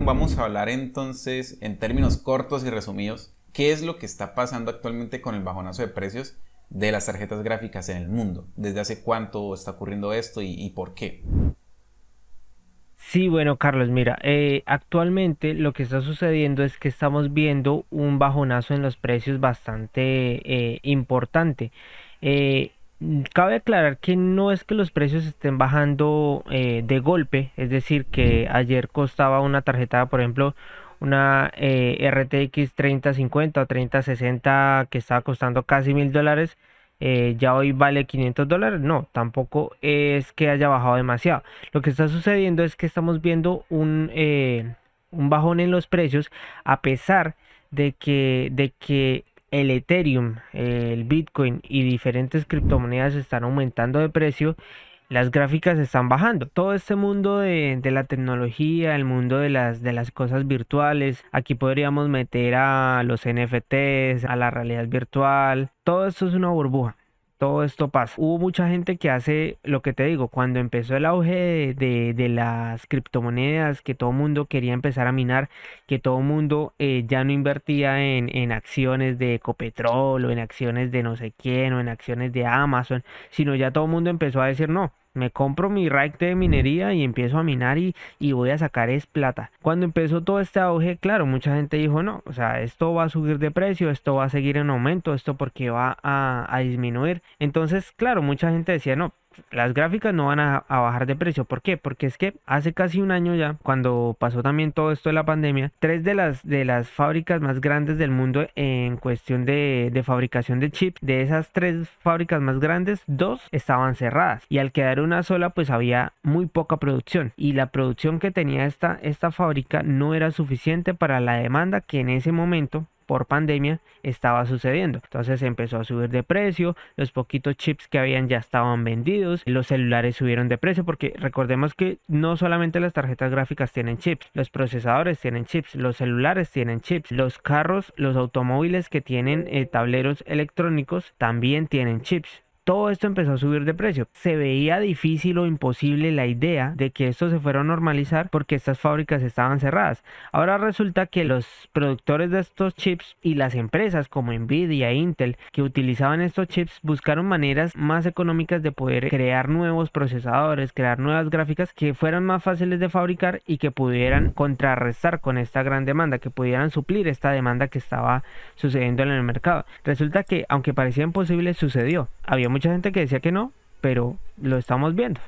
Vamos a hablar entonces en términos cortos y resumidos qué es lo que está pasando actualmente con el bajonazo de precios de las tarjetas gráficas en el mundo. ¿Desde hace cuánto está ocurriendo esto y, por qué? Sí, bueno, Carlos, mira, eh, actualmente lo que está sucediendo es que estamos viendo un bajonazo en los precios bastante eh, importante. Eh, Mm, cabe aclarar que no es que los precios estén bajando eh, de golpe, es decir, que ayer costaba una tarjeta, por ejemplo, una eh, RTX 3050 o 3060 que estaba costando casi mil dólares, eh, ya hoy vale 500 dólares. No, tampoco es que haya bajado demasiado. Lo que está sucediendo es que estamos viendo un, bajón en los precios a pesar de que, de que el Ethereum, el Bitcoin y diferentes criptomonedas están aumentando de precio, las gráficas están bajando. Todo este mundo de, la tecnología, el mundo de las, de las cosas virtuales, aquí podríamos meter a los NFTs, a la realidad virtual, todo esto es una burbuja todo esto pasa. Hubo mucha gente que hace lo que te digo, cuando empezó el auge de, de, las criptomonedas, que todo el mundo quería empezar a minar, que todo el mundo eh, ya no invertía en, en acciones de Ecopetrol o en acciones de no sé quién o en acciones de Amazon, sino ya todo el mundo empezó a decir no me compro mi rack de minería y empiezo a minar y, voy a sacar es plata. Cuando empezó todo este auge, claro, mucha gente dijo, no, o sea, esto va a subir de precio, esto va a seguir en aumento, esto porque va a, a disminuir. Entonces, claro, mucha gente decía, no, las gráficas no van a, bajar de precio. ¿Por qué? Porque es que hace casi un año ya, cuando pasó también todo esto de la pandemia, tres de las, de las fábricas más grandes del mundo en cuestión de, fabricación de chips, de esas tres fábricas más grandes, dos estaban cerradas. Y al quedar una sola, pues había muy poca producción. Y la producción que tenía esta, esta fábrica no era suficiente para la demanda que en ese momento por pandemia estaba sucediendo. Entonces empezó a subir de precio, los poquitos chips que habían ya estaban vendidos, los celulares subieron de precio porque recordemos que no solamente las tarjetas gráficas tienen chips, los procesadores tienen chips, los celulares tienen chips, los carros, los automóviles que tienen eh, tableros electrónicos también tienen chips. Todo esto empezó a subir de precio. Se veía difícil o imposible la idea de que esto se fuera a normalizar porque estas fábricas estaban cerradas. Ahora resulta que los productores de estos chips y las empresas como Nvidia, e Intel, que utilizaban estos chips buscaron maneras más económicas de poder crear nuevos procesadores, crear nuevas gráficas que fueran más fáciles de fabricar y que pudieran contrarrestar con esta gran demanda, que pudieran suplir esta demanda que estaba sucediendo en el mercado. Resulta que aunque parecía imposible, sucedió había mucha gente que decía que no, pero lo estamos viendo.